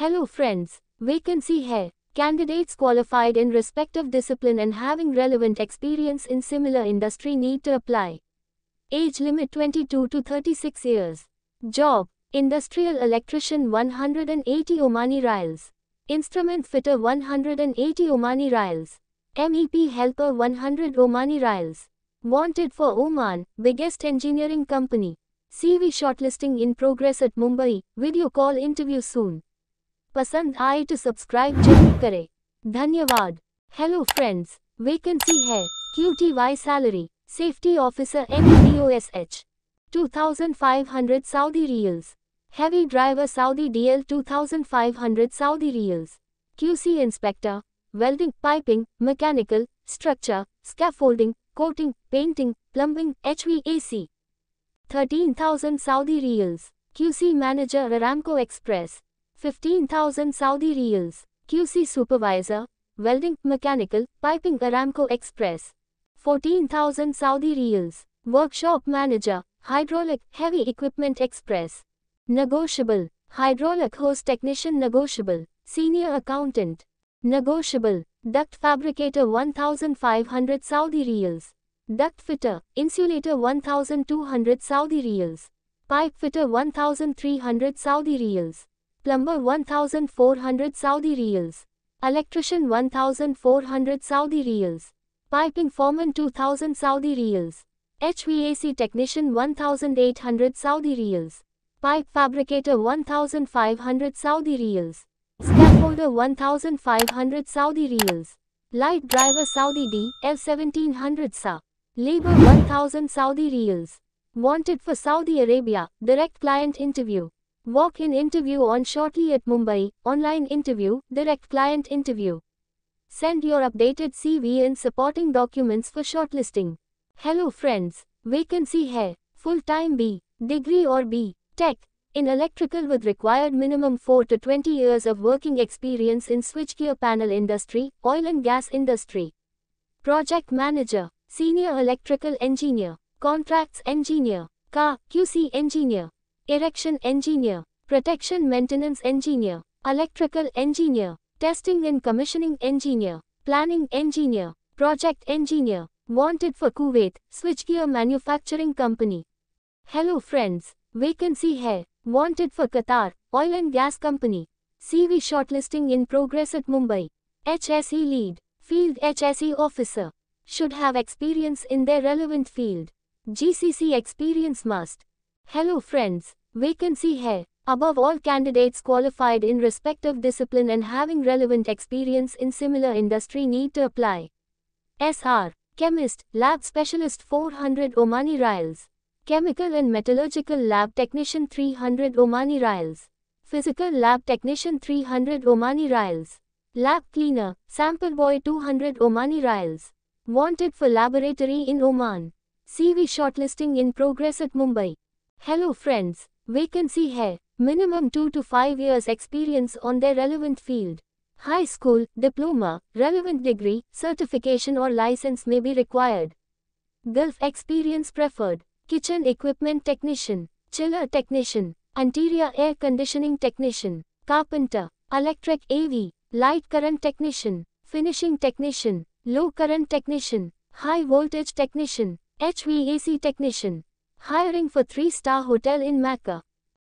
Hello friends, vacancy here. Candidates qualified in respective discipline and having relevant experience in similar industry need to apply. Age limit 22 to 36 years. Job, industrial electrician 180 Omani rials. Instrument fitter 180 Omani rials. MEP helper 100 Omani rials. Wanted for Oman, biggest engineering company. CV shortlisting in progress at Mumbai, video call interview soon. पसंद आए तो subscribe जरूर करें धन्यवाद hello friends vacancy है Q T Y salary safety officer M D O S H two thousand five hundred Saudi riyals heavy driver Saudi D L two thousand five hundred Saudi riyals Q C inspector welding, piping, mechanical, structure, scaffolding, coating, painting, plumbing, HVAC. 13,000 Saudi Reals. QC Manager Aramco Express. 15,000 Saudi reals. QC Supervisor, Welding, Mechanical, Piping Aramco Express. 14,000 Saudi reals. Workshop Manager, Hydraulic, Heavy Equipment Express. Negotiable, Hydraulic Hose Technician Negotiable, Senior Accountant. Negotiable, Duct Fabricator 1,500 Saudi reals. Duct Fitter, Insulator 1,200 Saudi reals. Pipe Fitter 1,300 Saudi reals. Plumber 1400 Saudi Riyals. Electrician 1400 Saudi Riyals. Piping Foreman 2000 Saudi Riyals. HVAC Technician 1800 Saudi Riyals. Pipe Fabricator 1500 Saudi Riyals. Scaffolder 1500 Saudi Riyals. Light Driver Saudi D, L1700 Sa. Labor 1000 Saudi Riyals. Wanted for Saudi Arabia, direct client interview. Walk-in interview on shortly at Mumbai, online interview, direct client interview. Send your updated CV and supporting documents for shortlisting. Hello friends, vacancy hai, full-time B, degree or B, tech, in electrical with required minimum 4 to 20 years of working experience in switchgear panel industry, oil and gas industry. Project manager, senior electrical engineer, contracts engineer, car, QC engineer erection engineer, protection maintenance engineer, electrical engineer, testing and commissioning engineer, planning engineer, project engineer, wanted for Kuwait, switchgear manufacturing company. Hello friends, vacancy here, wanted for Qatar, oil and gas company. CV shortlisting in progress at Mumbai. HSE lead, field HSE officer, should have experience in their relevant field. GCC experience must. Hello friends, Vacancy here. Above all candidates qualified in respective discipline and having relevant experience in similar industry need to apply. SR. Chemist, Lab Specialist 400 Omani Rials. Chemical and Metallurgical Lab Technician 300 Omani Rials. Physical Lab Technician 300 Omani Rials. Lab Cleaner, Sample Boy 200 Omani Rials. Wanted for laboratory in Oman. CV shortlisting in progress at Mumbai. Hello friends. Vacancy है minimum 2 to 5 years experience on their relevant field. High school, diploma, relevant degree, certification or license may be required. Gulf experience preferred. Kitchen equipment technician, chiller technician, interior air conditioning technician, carpenter, electric AV, light current technician, finishing technician, low current technician, high voltage technician, HVAC technician hiring for three-star hotel in Mecca.